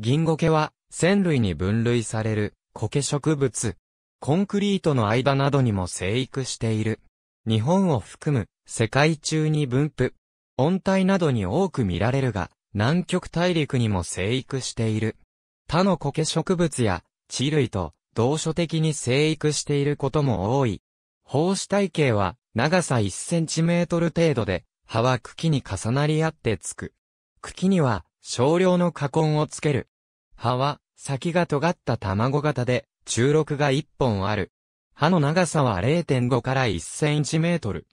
銀ゴケは、線類に分類される、苔植物。コンクリートの間などにも生育している。日本を含む、世界中に分布。温帯などに多く見られるが、南極大陸にも生育している。他の苔植物や、地類と、同所的に生育していることも多い。胞子体系は、長さ1センチメートル程度で、葉は茎に重なり合ってつく。茎には、少量の加根をつける。葉は、先が尖った卵型で、中録が一本ある。葉の長さは0.5から1センチメートル。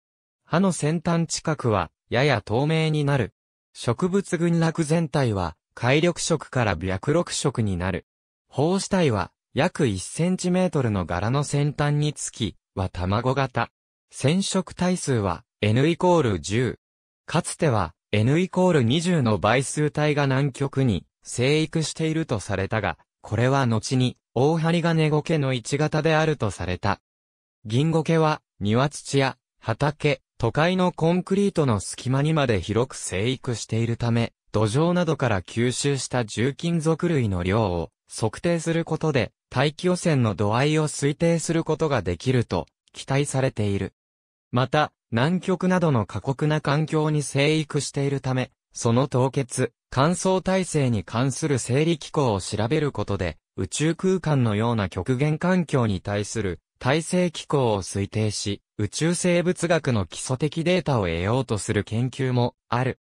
葉の先端近くは、やや透明になる。植物群落全体は、海緑色から白緑色になる。胞子体は、約1センチメートルの柄の先端につき、は卵型。染色体数は、N イコール10。かつては、n イコール20の倍数体が南極に生育しているとされたが、これは後に、大針金ゴケの一型であるとされた。銀ゴケは、庭土や、畑、都会のコンクリートの隙間にまで広く生育しているため、土壌などから吸収した重金属類の量を測定することで、大気汚染の度合いを推定することができると期待されている。また、南極などの過酷な環境に生育しているため、その凍結、乾燥体制に関する生理機構を調べることで、宇宙空間のような極限環境に対する体制機構を推定し、宇宙生物学の基礎的データを得ようとする研究もある。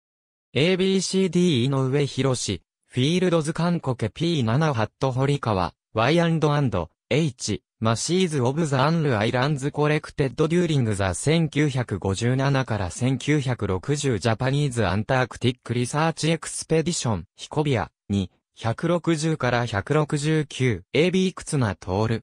ABCD 井上博士、フィールドズ韓国 P7 ハット堀川、Y&H、マシーズ・オブ・ザ・アンル・アイランズ・コレクテッド・デューリング・ザ・1957から1960ジャパニーズ・アンタークティック・リサーチ・エクスペディション・ヒコビアに、160から169、AB 靴な通る。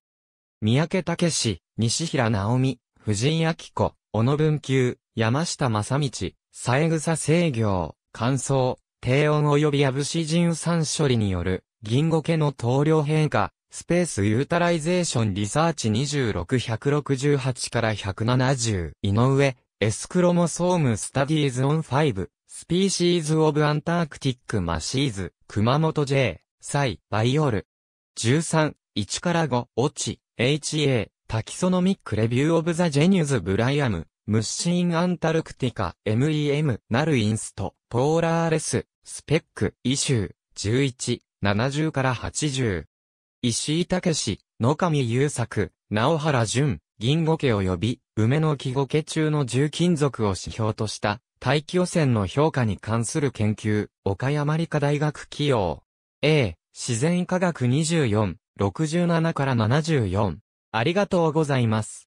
三宅武西平直美、藤井明子、小野文久、山下正道、三枝制御、乾燥、低温及びやぶし人産処理による、銀ゴケの投了。変化スペースユータライゼーションリサーチ26168から170井上スクロモソームスタディーズオン5スピーシーズオブアンタークティックマシーズ熊本 J サイバイオール13 1から5オチ HA タキソノミックレビューオブザジェニューズブライアムムッシーンアンタルクティカ MEM なるインストポーラーレススペックイシュー11 70から80石井武野上優作、直原淳、銀五家及び、梅の木五家中の重金属を指標とした、大気汚染の評価に関する研究、岡山理科大学起用。A、自然科学24、67から74。ありがとうございます。